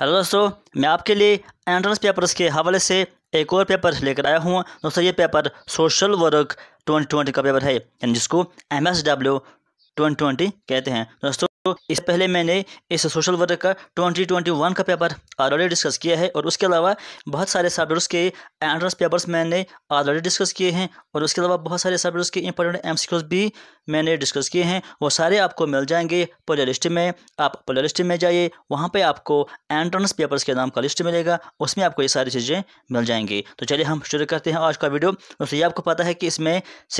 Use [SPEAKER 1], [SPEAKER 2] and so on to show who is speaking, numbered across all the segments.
[SPEAKER 1] Hello दोस्तों मैं आपके लिए एंट्रेंस पेपर्स के हवाले से एक और पेपर लेकर आया हूँ दोस्तों ये पेपर सोशल वर्क 2020 का पेपर है यानी जिसको एम एस डब्ल्यू ट्वेंटी कहते हैं दोस्तों तो इस पहले मैंने इस सोशल वर्क का 2021 का पेपर ऑलरेडी डिस्कस किया है और उसके अलावा बहुत सारे सब्जेक्ट्स के एंट्रेंस पेपर्स मैंने ऑलरेडी डिस्कस किए हैं और उसके अलावा बहुत सारे सब्जेक्ट्स के इंपॉर्टेंट एम भी मैंने डिस्कस किए हैं वो सारे आपको मिल जाएंगे प्ले लिस्ट में आप प्ले लिस्ट में जाइए वहाँ पर आपको एंट्रेंस पेपर्स के नाम का लिस्ट मिलेगा उसमें आपको ये सारी चीज़ें मिल जाएंगी तो चलिए हम शुरू करते हैं आज का वीडियो तो दोस्तों ये आपको पता है कि इसमें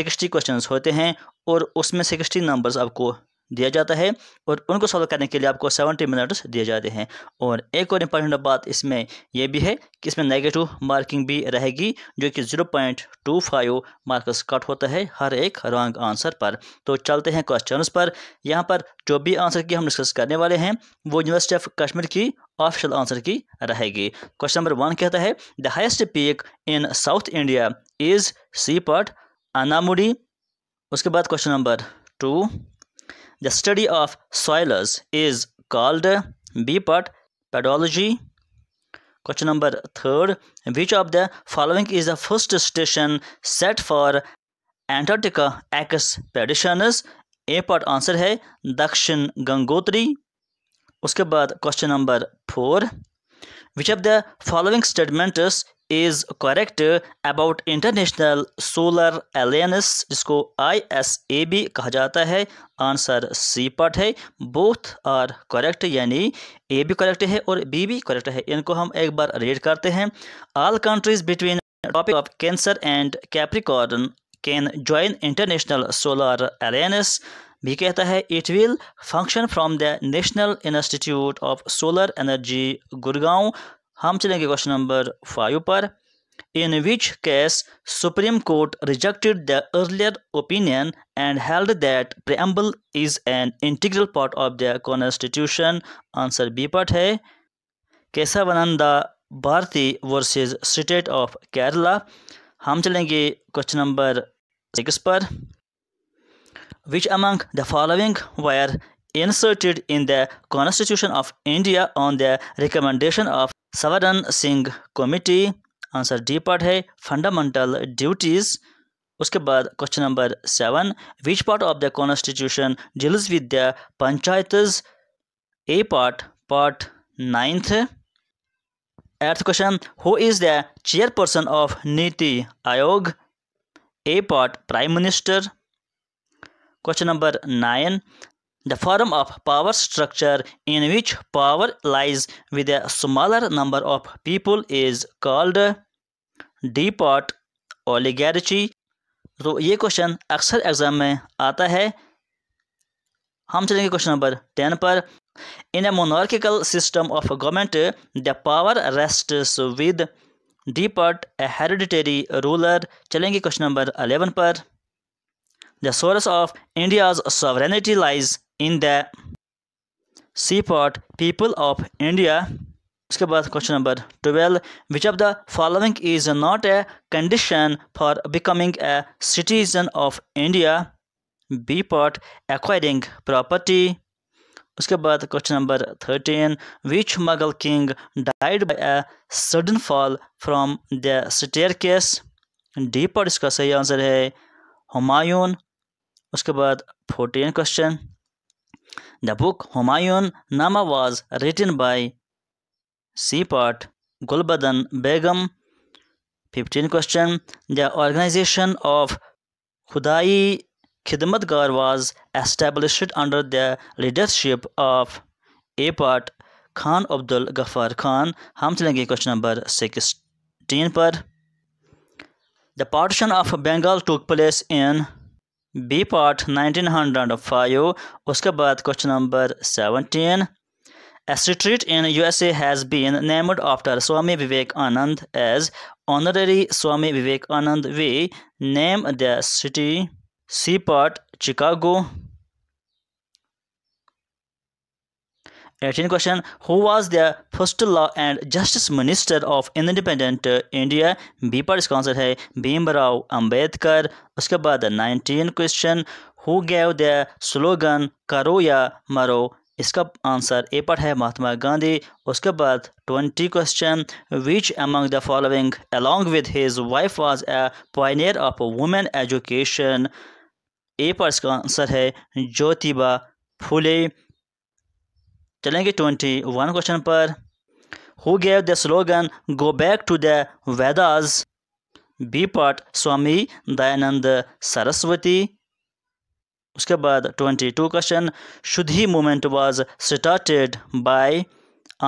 [SPEAKER 1] सिक्सटी क्वेश्चन होते हैं और उसमें सिक्सटी नंबर्स आपको दिया जाता है और उनको सॉल्व करने के लिए आपको सेवेंटी मिनट्स दिए जाते हैं और एक और इम्पॉर्टेंट बात इसमें यह भी है कि इसमें नेगेटिव मार्किंग भी रहेगी जो कि zero point two five marks cut होता है हर एक रॉन्ग आंसर पर तो चलते हैं क्वेश्चन पर यहाँ पर जो भी आंसर की हम डिस्कस करने वाले हैं वो यूनिवर्सिटी ऑफ कश्मीर की ऑफिशियल आंसर की रहेगी क्वेश्चन नंबर वन कहता है the highest peak in south India is C part Anamudi उसके बाद question number two the study of soils is called B part pedology question number third which of the following is the first station set for Antarctica expedition A part answer है दक्षिण गंगोत्री उसके बाद question number four which of the following statement is correct about International Solar Alliance जिसको I S A B कहा जाता है answer C part है both are correct यानी A भी करेक्ट है और बी भी करेक्ट है इनको हम एक बार रीड करते हैं all countries between tropic of Cancer and Capricorn can join International Solar Alliance भी कहता है it will function from the National Institute of Solar Energy Gurgaon हम चलेंगे क्वेश्चन नंबर फाइव पर in which case Supreme Court rejected the earlier opinion and held that preamble is an integral part of the constitution answer B part है कैसा Kesavananda Bharati versus state of Kerala हम चलेंगे question number six पर which among the following were Inserted in the constitution of India on the recommendation of Swaran Singh committee answer D part है fundamental duties उसके बाद question number seven which part of the constitution deals with the A part part ninth eighth question who is the chairperson of NITI Aayog A part prime minister question number nine the form of power structure in which power lies with a smaller number of people is called depot oligarchy तो ये question अक्सर exam में आता है हम चलेंगे question number ten पर in a monarchical system of government the power rest with डीपट ए हेरिडिटरी रूलर चलेंगे क्वेश्चन नंबर अलेवन पर The source of India's sovereignty lies in the seaport people of India. इसके बाद question number twelve which of the following is not a condition for becoming a citizen of India B part acquiring property उसके बाद question number thirteen which Mughal king died by a sudden fall from the staircase D part इसका सही answer है हुमायून उसके बाद fourteen question the book Humayun Nama was written by C part Gulbadan Begum fifteen question the organisation of खुदाई खिदमतगार was established under the leadership of A part Khan Abdul Ghaffar Khan हम चलेंगे question number sixteen पर the partition of Bengal took place in B part nineteen hundred five उसके बाद question number seventeen a street in S has been named after Swami Vivekananda as honorary Swami Vivekananda way name दिटी C part Chicago 18 question who was the first law and justice minister of independent India B पर इसका answer है Bhimrao ambedkar उसके बाद 19 question who gave the slogan करो या मरो इसका आंसर ए पर है महात्मा गांधी उसके बाद twenty question which among the following along with his wife was a pioneer of women education A पर इसका आंसर है ज्योतिबा फुले चलेंगे ट्वेंटी वन क्वेश्चन पर who gave the slogan go back to the Vedas B part Swami Dayanand Saraswati उसके बाद twenty two question Shuddhi movement was started by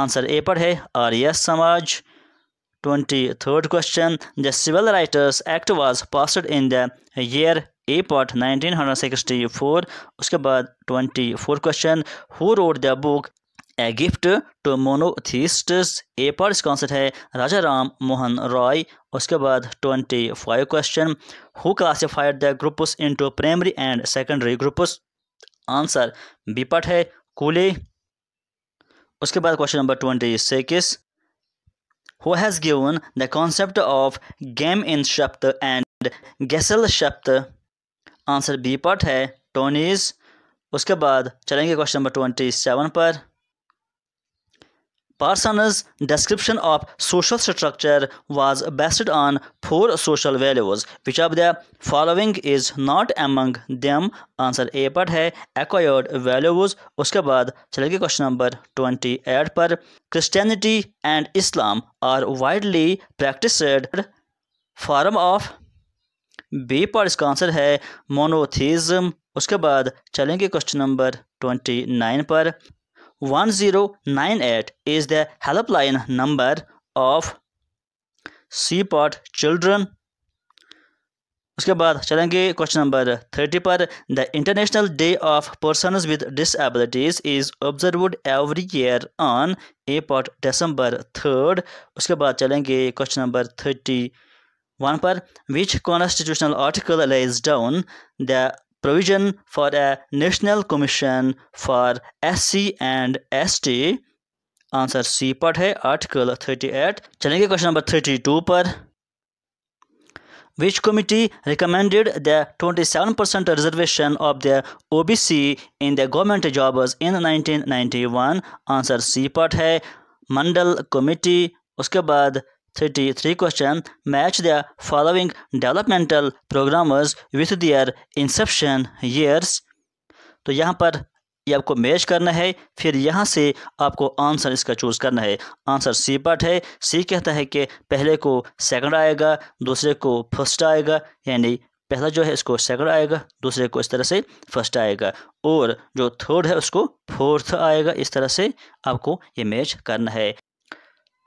[SPEAKER 1] answer A पर है Arya Samaj twenty third question the Civil Rights Act was passed in the year A part nineteen hundred sixty four उसके बाद twenty four question who wrote the book a gift to monotheist A part concept है राजा राम मोहन रॉय उसके बाद twenty five question who classified the groups into primary and secondary groups answer B part है Cooley उसके बाद question number twenty six who has given the concept of Gemeinschaft and गैसल शब्द answer B part है टोनीज़ उसके बाद चलेंगे question number twenty seven पर Parson's description of social structure was based on four social values Which of the following is not among them? Answer A पर है acquired values उसके बाद चलेंगे क्वेश्चन नंबर ट्वेंटी एट पर Christianity and Islam are widely practised form of B पर इसका answer है monotheism उसके बाद चलेंगे क्वेश्चन नंबर ट्वेंटी नाइन पर 1098 is the helpline number of C part children उसके बाद चलेंगे क्वेश्चन नंबर थर्टी पर the international day of person with disabilities is observed every year on A part December third उसके बाद चलेंगे क्वेश्चन नंबर थर्टी वन पर which constitutional article lays down the provision for a national commission for SC and ST answer C पर है article 38 चलेंगे question number 32 पर which committee recommended the 27% reservation of the OBC in the government jobs in 1991 answer C पर है मंडल committee उसके बाद 33 question match the following developmental programmers with their inception years तो यहाँ पर ये आपको मैच करना है फिर यहाँ से आपको आंसर इसका चूज़ करना है आंसर सी पार्ट है सी कहता है कि पहले को सेकंड आएगा दूसरे को फर्स्ट आएगा यानी पहला जो है इसको सेकंड आएगा दूसरे को इस तरह से फर्स्ट आएगा और जो थर्ड है उसको फोर्थ आएगा इस तरह से आपको ये मैच करना है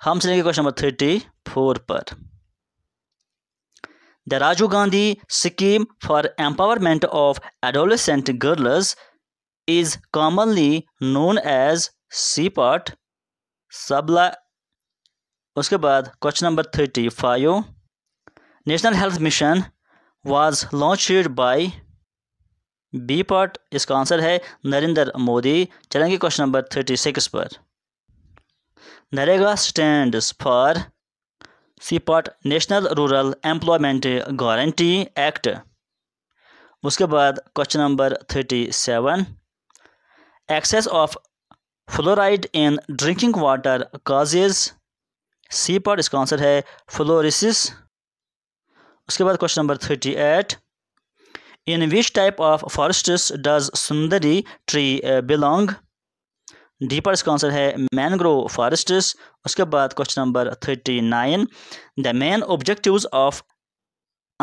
[SPEAKER 1] हम चलेंगे क्वेश्चन नंबर थर्टी फोर पर the Rajiv Gandhi scheme for empowerment of adolescent girls is commonly known as C part Sabla उसके बाद question number thirty five national health mission was launch by B part इसका आंसर है नरेंद्र मोदी चलेंगे क्वेश्चन नंबर थर्टी सिक्स पर NREGA for C part national rural employment guarantee act उसके बाद question number thirty seven excess of fluoride in drinking water causes C part इसका answer है fluorosis उसके बाद question number thirty eight in which type of forest does sundari tree belong D part इसका answer है mangrove forests उसके बाद question number thirty nine the main objectives of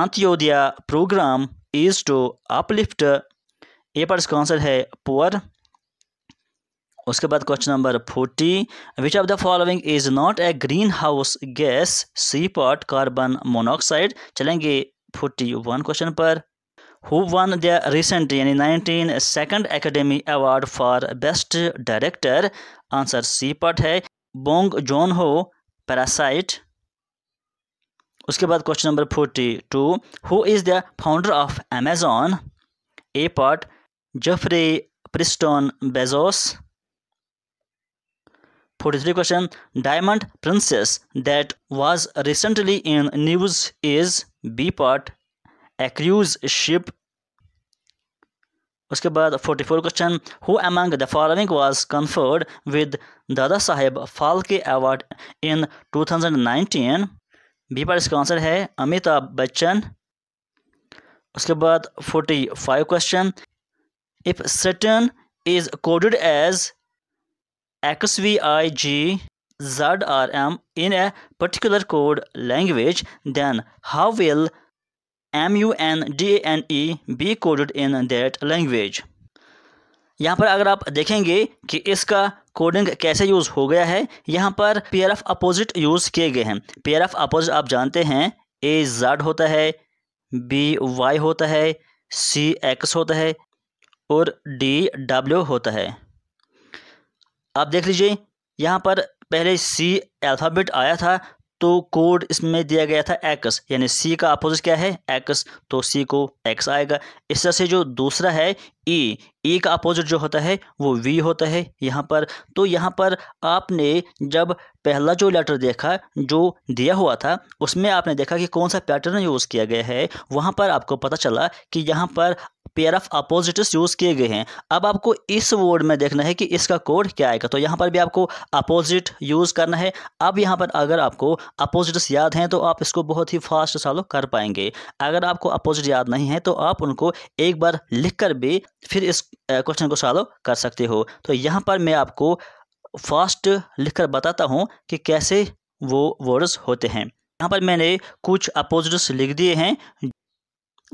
[SPEAKER 1] Antyodaya programme is to uplift A पर इसका answer है poor उसके बाद question number forty which of the following is not a greenhouse gas C part carbon monoxide चलेंगे forty one question पर who won the recent 2019 second academy award for best director answer c part hai bong joon ho parasite uske baad question number 42 who is the founder of amazon a part jeffrey Preston bezos 43 question diamond princess that was recently in news is b part a cruise ship उसके बाद forty four question who among the following was conferred with Dada Saheb Phalke award in 2019 B पर इसका answer है अमिताभ बच्चन उसके बाद forty five question if Saturn is coded as X V I G Z R M in a particular code language then how will M-U-N-D-A-N-E be coded in that language यहाँ पर अगर आप देखेंगे कि इसका कोडिंग कैसे यूज़ हो गया है यहाँ पर पेयर ऑफ अपोजिट यूज़ किए गए हैं पेयर ऑफ अपोजिट आप जानते हैं ए जेड होता है बी वाई होता है सी एक्स होता है और डी डब्ल्यू होता है आप देख लीजिए यहाँ पर पहले सी अल्फ़ाबेट आया था तो कोड इसमें दिया गया था एक्स यानी सी का अपोजिट क्या है एक्स तो सी को एक्स आएगा इस तरह से जो दूसरा है ई e, ई e का अपोजिट जो होता है वो वी होता है यहाँ पर तो यहाँ पर आपने जब पहला जो लेटर देखा जो दिया हुआ था उसमें आपने देखा कि कौन सा पैटर्न यूज़ किया गया है वहाँ पर आपको पता चला कि यहाँ पर पेयर ऑफ अपोजिट्स यूज़ किए गए हैं अब आपको इस वर्ड में देखना है कि इसका कोड क्या आएगा तो यहाँ पर भी आपको अपोजिट यूज़ करना है अब यहाँ पर अगर आपको अपोजिट्स याद हैं तो आप इसको बहुत ही फास्ट सॉल्व कर पाएंगे अगर आपको अपोजिट याद नहीं है तो आप उनको एक बार लिख कर भी फिर इस क्वेश्चन को सॉल्व कर सकते हो तो यहाँ पर मैं आपको फास्ट लिखकर बताता हूँ कि कैसे वो वर्ड्स होते हैं यहाँ पर मैंने कुछ अपोजिट्स लिख दिए हैं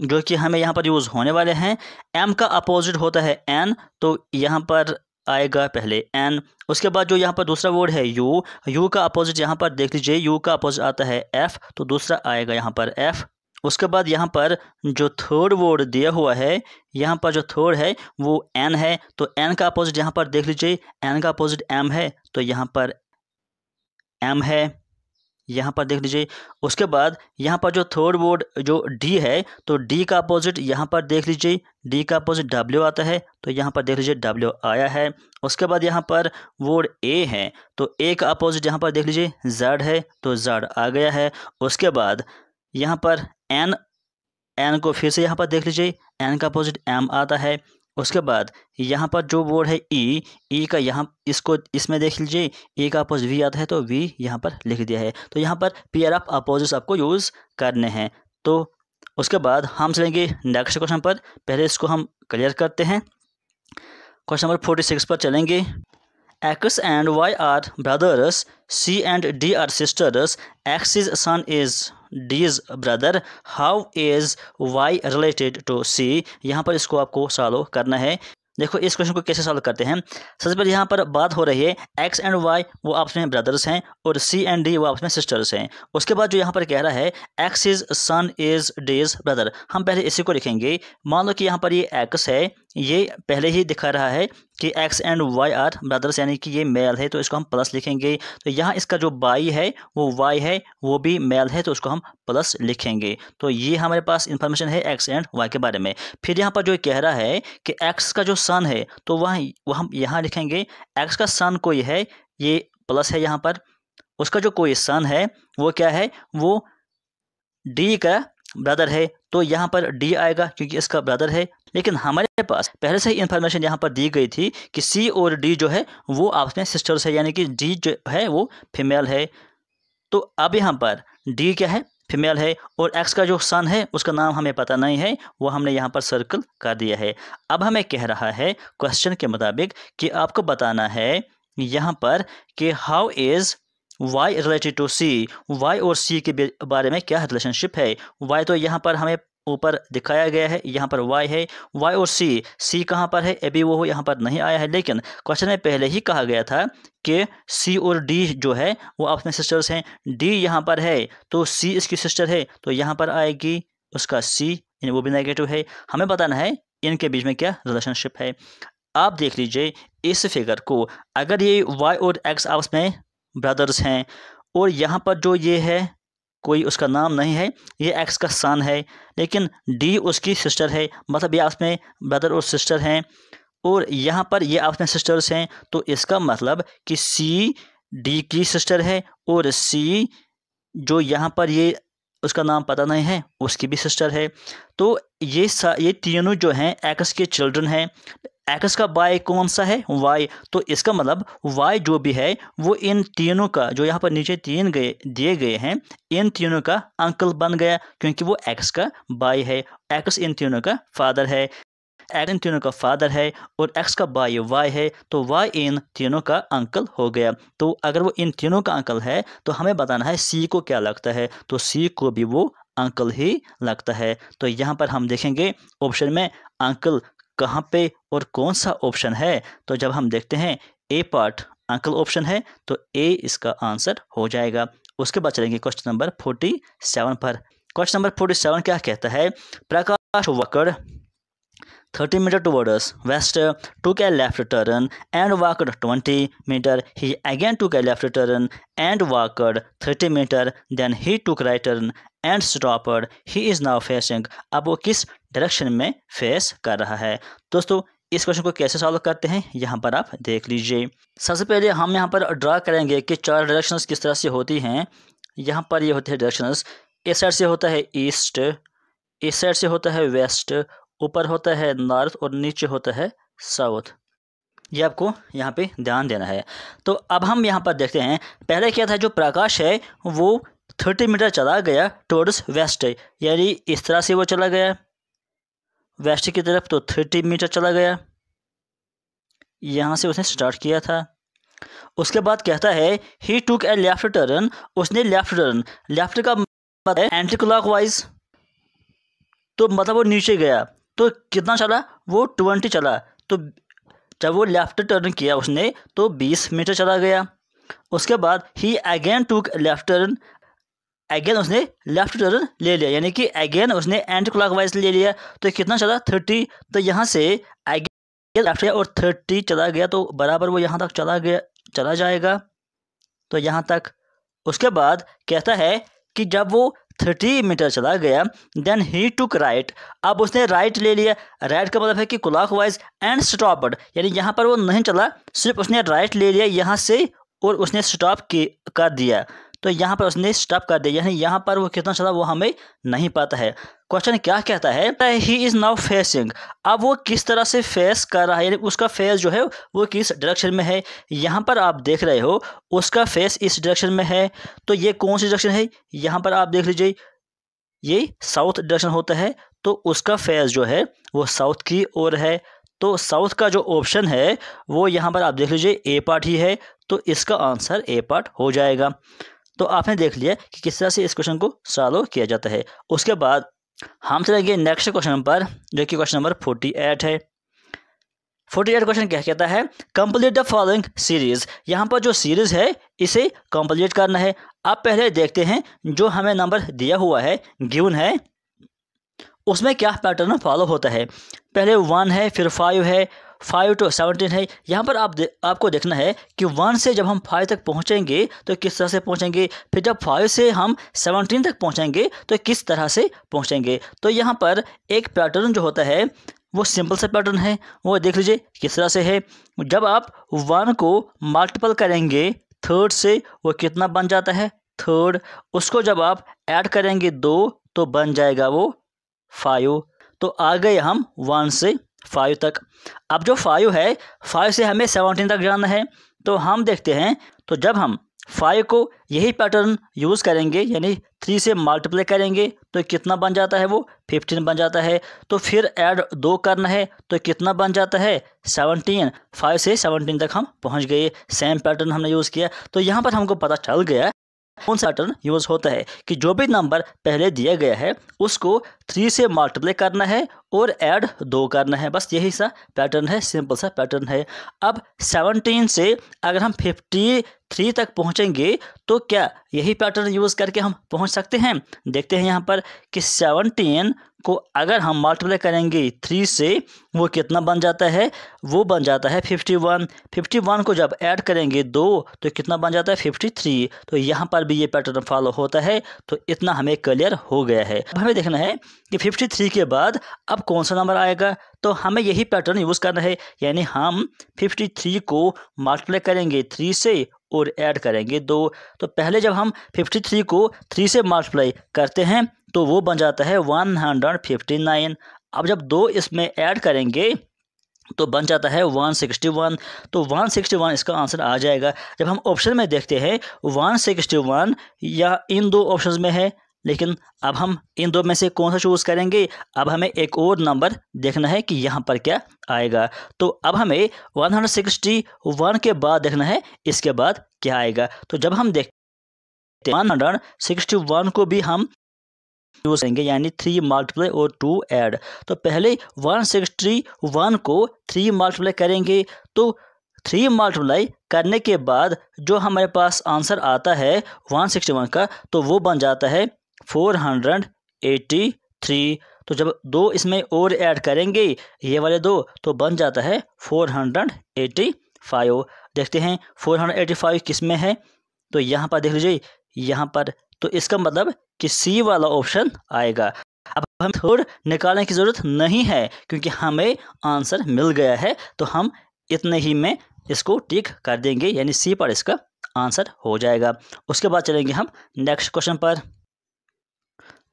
[SPEAKER 1] जो कि हमें यहाँ पर यूज़ होने वाले हैं एम का अपोजिट होता है एन तो यहाँ पर आएगा पहले एन उसके बाद जो यहाँ पर दूसरा वर्ड है यू यू का अपोजिट यहाँ पर देख लीजिए यू का अपोजिट आता है एफ़ तो दूसरा आएगा यहाँ पर एफ़ उसके बाद यहाँ पर जो थर्ड वर्ड दिया हुआ है यहाँ पर जो थर्ड है वो एन है तो एन का अपोजिट यहाँ पर देख लीजिए एन का अपोजिट एम है तो यहाँ पर एम है यहाँ पर देख लीजिए उसके बाद यहाँ पर जो थर्ड वर्ड जो डी है तो डी का अपोजिट यहाँ पर देख लीजिए डी का अपोजिट डब्ल्यू आता है तो यहाँ पर देख लीजिए डब्ल्यू आया है उसके बाद यहाँ पर वर्ड ए है तो ए का अपोजिट यहाँ पर देख लीजिए जेड है तो जेड आ गया है उसके बाद यहाँ पर एन एन को फिर से यहाँ पर देख लीजिए एन का अपोजिट एम आता है उसके बाद यहाँ पर जो वर्ड है ई e, ई e का यहाँ इसको इसमें देख लीजिए ई e का अपोजिट वी आता है तो वी यहाँ पर लिख दिया है तो यहाँ पर पेयर ऑफ अपोजिट्स आपको यूज़ करने हैं तो उसके बाद हम चलेंगे नेक्स्ट क्वेश्चन पर पहले इसको हम क्लियर करते हैं क्वेश्चन नंबर फोर्टी सिक्स पर चलेंगे X and Y are brothers C and D are sisters X is son is D's brother how is Y related to C यहाँ पर इसको आपको सॉल्व करना है देखो इस क्वेश्चन को कैसे सॉल्व करते हैं सबसे पहले यहाँ पर बात हो रही है एक्स एंड वाई वो आपस में ब्रदर्स हैं और सी एंड डी वो आपस में सिस्टर्स हैं उसके बाद जो यहाँ पर कह रहा है X is son is D's brother हम पहले इसी को लिखेंगे मान लो कि यहाँ पर ये एक्स है ये पहले ही दिखा रहा है कि X and Y are brothers यानी कि ये मेल है तो इसको हम प्लस लिखेंगे तो यहाँ इसका जो बाई है वो वाई है वो भी मेल है तो उसको हम प्लस लिखेंगे तो ये हमारे पास इन्फॉर्मेशन है एक्स एंड वाई के बारे में फिर यहाँ पर जो कह रहा है कि एक्स का जो सन है तो वह वह हम यहाँ लिखेंगे एक्स का सन कोई है ये प्लस है यहाँ पर उसका जो कोई सन है वो क्या है वो डी का ब्रदर है तो यहाँ पर डी आएगा क्योंकि इसका ब्रदर है लेकिन हमारे पास पहले से ही इन्फॉर्मेशन यहाँ पर दी गई थी कि सी और डी जो है वो आपस में सिस्टर्स है यानी कि डी जो है वो फीमेल है तो अब यहाँ पर डी क्या है फीमेल है और एक्स का जो सन है उसका नाम हमें पता नहीं है वो हमने यहाँ पर सर्कल कर दिया है अब हमें कह रहा है क्वेश्चन के मुताबिक कि आपको बताना है यहाँ पर कि how is Y related to C Y और सी के बारे में क्या रिलेशनशिप है वाई तो यहाँ पर हमें ऊपर दिखाया गया है यहाँ पर वाई है वाई और सी सी कहाँ पर है अभी वो यहाँ पर नहीं आया है लेकिन क्वेश्चन में पहले ही कहा गया था कि सी और डी जो है वो अपने सिस्टर्स हैं डी यहाँ पर है तो सी इसकी सिस्टर है तो यहाँ पर आएगी उसका सी यानी वो भी नेगेटिव है हमें बताना है इनके बीच में क्या रिलेशनशिप है आप देख लीजिए इस फिगर को अगर ये वाई और एक्स आपस में ब्रदर्स हैं और यहाँ पर जो ये है कोई उसका नाम नहीं है ये एक्स का सन है लेकिन डी उसकी सिस्टर है मतलब ये आपस में ब्रदर और सिस्टर हैं और यहाँ पर ये आपस में सिस्टर्स हैं तो इसका मतलब कि सी डी की सिस्टर है और सी जो यहाँ पर ये उसका नाम पता नहीं है उसकी भी सिस्टर है तो ये ये तीनों जो हैं एक्स के चिल्ड्रन हैं एक्स का बाय कौन सा है वाई तो इसका मतलब वाई जो भी है वो इन तीनों का जो यहाँ पर नीचे तीन गए दिए गए हैं इन तीनों का अंकल बन गया क्योंकि वो एक्स का बाय है एक्स इन तीनों का फादर है एड इन तीनों का फादर है और एक्स का बाई वाई है तो वाई इन तीनों का अंकल हो गया तो अगर वो इन तीनों का अंकल है तो हमें बताना है सी को क्या लगता है तो सी को भी वो अंकल ही लगता है तो यहाँ पर हम देखेंगे ऑप्शन में अंकल कहाँ पे और कौन सा ऑप्शन है तो जब हम देखते हैं ए पार्ट अंकल ऑप्शन है तो ए इसका आंसर हो जाएगा उसके बाद चलेंगे क्वेश्चन नंबर फोर्टी सेवन पर क्वेश्चन नंबर फोर्टी सेवन क्या कहता है Prakash walked 30 meter towards west, took a left turn and walked 20 meter. He again took a left turn and walked 30 meter. Then he took right turn and stopped he is now facing ab wo kis direction mein face kar raha hai dosto इस question को कैसे solve करते हैं यहाँ पर आप देख लीजिए सबसे पहले हम यहाँ पर ड्रा करेंगे कि चार डायरेक्शंस किस तरह से होती हैं यहाँ पर ये यह होते हैं डायरेक्शंस इस साइड से होता है ईस्ट इस साइड से होता है वेस्ट ऊपर होता है नॉर्थ और नीचे होता है साउथ ये आपको यहाँ पे ध्यान देना है तो अब हम यहाँ पर देखते हैं पहले क्या था जो प्रकाश है वो थर्टी मीटर चला गया टूवर्ड्स वेस्ट यानी इस तरह से वो चला गया वेस्ट की तरफ तो थर्टी मीटर चला गया यहाँ से उसने स्टार्ट किया था उसके बाद कहता है ही टुक ए लेफ्ट टर्न उसने लेफ्ट टर्न लेफ्ट का मतलब एंटी क्लॉक वाइज तो मतलब वो नीचे गया तो कितना चला वो ट्वेंटी चला तो जब वो लेफ़्ट टर्न किया उसने तो बीस मीटर चला गया उसके बाद ही again took left turn again उसने लेफ़्ट टर्न ले लिया यानी कि अगेन उसने एंटी क्लॉक वाइज ले लिया तो कितना चला थर्टी तो यहाँ से अगेन लेफ्ट और थर्टी चला गया तो बराबर वो यहाँ तक चला गया चला जाएगा तो यहाँ तक उसके बाद कहता है कि जब वो थर्टी मीटर चला गया देन ही टुक राइट अब उसने राइट ले लिया राइट का मतलब है कि क्लॉक वाइज एंड स्टॉपड यानी यहाँ पर वो नहीं चला सिर्फ उसने राइट ले लिया यहाँ से और उसने स्टॉप कर दिया तो यहाँ पर उसने स्टॉप कर दिया यानी यहाँ पर वो कितना चला वो हमें नहीं पता है क्वेश्चन क्या कहता है ही इज़ नाउ फेसिंग अब वो किस तरह से फेस कर रहा है यानी उसका फेस जो है वो किस डायरेक्शन में है यहाँ पर आप देख रहे हो उसका फेस इस डायरेक्शन में है तो ये कौन सी डायरेक्शन है यहाँ पर आप देख लीजिए ये साउथ डायरेक्शन होता है तो उसका फेस जो है वो साउथ की ओर है तो साउथ का जो ऑप्शन है वो यहाँ पर आप देख लीजिए ए पार्ट ही है तो इसका आंसर ए पार्ट हो जाएगा तो आपने देख लिया कि किस तरह से इस क्वेश्चन को सॉल्व किया जाता है उसके बाद हम चलेंगे नेक्स्ट क्वेश्चन पर जो कि क्वेश्चन नंबर फोर्टी एट है फोर्टी एट क्वेश्चन क्या कहता है कंप्लीट द फॉलोइंग सीरीज यहाँ पर जो सीरीज है इसे कंप्लीट करना है आप पहले देखते हैं जो हमें नंबर दिया हुआ है गिवन है उसमें क्या पैटर्न फॉलो होता है पहले वन है फिर फाइव है फाइव टू सेवनटीन है यहाँ पर आप दे, आपको देखना है कि वन से जब हम फाइव तक पहुँचेंगे तो किस तरह से पहुँचेंगे फिर जब फाइव से हम सेवनटीन तक पहुँचेंगे तो किस तरह से पहुँचेंगे तो यहाँ पर एक पैटर्न जो होता है वो सिंपल सा पैटर्न है वो देख लीजिए किस तरह से है जब आप वन को मल्टीपल करेंगे थर्ड से वो कितना बन जाता है थर्ड उसको जब आप ऐड करेंगे दो तो बन जाएगा वो फाइव तो आ गए हम वन से फाइव तक अब जो फाइव है फाइव से हमें सेवनटीन तक जाना है तो हम देखते हैं तो जब हम फाइव को यही पैटर्न यूज़ करेंगे यानी थ्री से मल्टीप्लाई करेंगे तो कितना बन जाता है वो फिफ्टीन बन जाता है तो फिर ऐड दो करना है तो कितना बन जाता है सेवनटीन फाइव से सेवनटीन तक हम पहुंच गए सेम पैटर्न हमने यूज़ किया तो यहाँ पर हमको पता चल गया कौन सा पैटर्न यूज़ होता है कि जो भी नंबर पहले दिया गया है उसको थ्री से मल्टीप्लाई करना है और ऐड दो करना है बस यही सा पैटर्न है सिंपल सा पैटर्न है अब सेवनटीन से अगर हम फिफ्टी थ्री तक पहुंचेंगे तो क्या यही पैटर्न यूज़ करके हम पहुंच सकते हैं देखते हैं यहाँ पर कि सेवनटीन को अगर हम मल्टीप्लाई करेंगे थ्री से वो कितना बन जाता है वो बन जाता है फिफ्टी वन फिफ्टी वन को जब ऐड करेंगे दो तो कितना बन जाता है फिफ्टी थ्री तो यहाँ पर भी ये पैटर्न फॉलो होता है तो इतना हमें क्लियर हो गया है हमें देखना है कि फिफ्टी थ्री के बाद अब कौन सा नंबर आएगा तो हमें यही पैटर्न यूज़ करना है यानी हम 53 को मल्टीप्लाई करेंगे थ्री से और ऐड करेंगे दो तो पहले जब हम 53 को थ्री से मल्टीप्लाई करते हैं तो वो बन जाता है 159 अब जब दो इसमें ऐड करेंगे तो बन जाता है 161 तो 161 इसका आंसर आ जाएगा जब हम ऑप्शन में देखते हैं 161 या इन दो ऑप्शन में है लेकिन अब हम इन दो में से कौन सा चूज़ करेंगे अब हमें एक और नंबर देखना है कि यहाँ पर क्या आएगा तो अब हमें 161 के बाद देखना है इसके बाद क्या आएगा तो जब हम देखते वन हंड्रेड सिक्सटी वन को भी हम चूज करेंगे यानी थ्री मल्टीप्लाई और टू ऐड तो पहले 161 को थ्री मल्टीप्लाई करेंगे तो थ्री मल्टीप्लाई करने के बाद जो हमारे पास आंसर आता है 161 का तो वो बन जाता है फोर हंड्रेड एटी थ्री तो जब दो इसमें और ऐड करेंगे ये वाले दो तो बन जाता है फोर हंड्रेड एटी फाइव देखते हैं फोर हंड्रेड एटी फाइव किस में है तो यहाँ पर देख लीजिए यहाँ पर तो इसका मतलब कि सी वाला ऑप्शन आएगा अब हम थोड़ निकालने की ज़रूरत नहीं है क्योंकि हमें आंसर मिल गया है तो हम इतने ही में इसको टिक कर देंगे यानी सी पर इसका आंसर हो जाएगा उसके बाद चलेंगे हम नेक्स्ट क्वेश्चन पर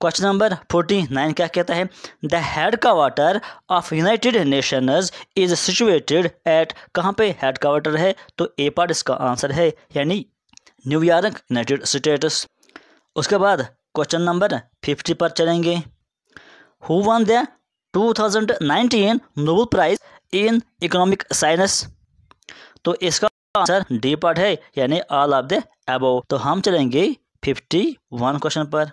[SPEAKER 1] क्वेश्चन नंबर फोर्टी नाइन क्या कहता है the headquarter of United Nation is situated at कहाँ पे हेड क्वार्टर है तो ए पार्ट इसका आंसर है यानी न्यूयॉर्क यूनाइटेड स्टेट्स उसके बाद क्वेश्चन नंबर फिफ्टी पर चलेंगे who won the 2019 Nobel prize in economic science तो इसका आंसर डी पार्ट है यानी ऑल ऑफ द एबो तो हम चलेंगे फिफ्टी वन क्वेश्चन पर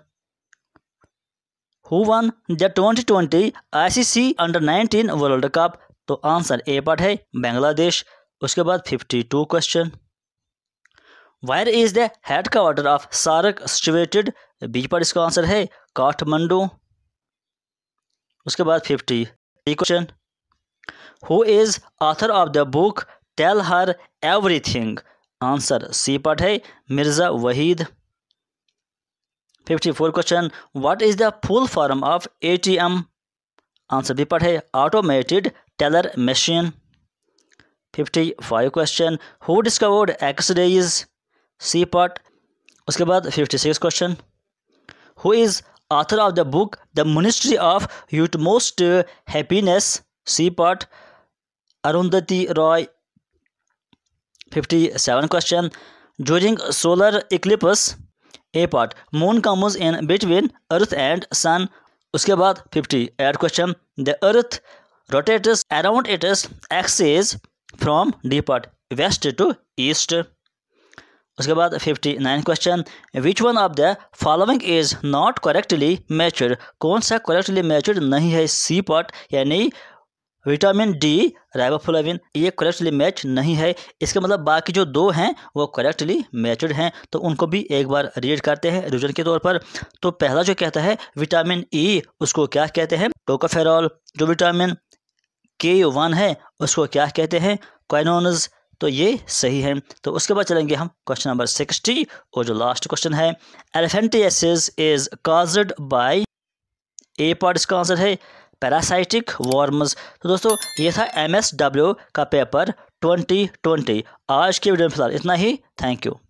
[SPEAKER 1] who won the twenty twenty ICC under 19 world cup तो आंसर ए पार्ट है बांग्लादेश उसके बाद 52 question where is the headquarter of SAARC situated B पर इसका आंसर है काठमांडू उसके बाद fifty question who is author of the book tell her everything answer C part है Mirza Waheed fifty four question what is the full form of ATM answer भी पढ़े automated teller machine fifty five question who discovered x-rays C part उसके बाद fifty six question who is author the book the ministry of utmost happiness C part Arundhati Roy fifty seven question during solar eclipse a part moon comes in between earth and sun उसके बाद fifty eight question the earth rotates around its axis from D part west to east उसके बाद fifty nine question which one of the following is not correctly matched कौन सा correctly matched नहीं है C part यानी vitamin D riboflavin ये correctly match नहीं है इसका मतलब बाकी जो दो हैं वो करेक्टली मैचड हैं तो उनको भी एक बार रीड करते हैं रिविजन के तौर पर तो पहला जो कहता है विटामिन ई e, उसको क्या कहते हैं टोकाफेरॉल जो विटामिन के वन है उसको क्या कहते हैं क्वाइनोनज तो ये सही है तो उसके बाद चलेंगे हम क्वेश्चन नंबर सिक्सटी और जो लास्ट क्वेश्चन है elephantiasis is caused by a part इसका आंसर है पैरासाइटिक वॉर्म्स तो दोस्तों ये था एम का पेपर 2020 आज के वीडियो में फिलहाल इतना ही थैंक यू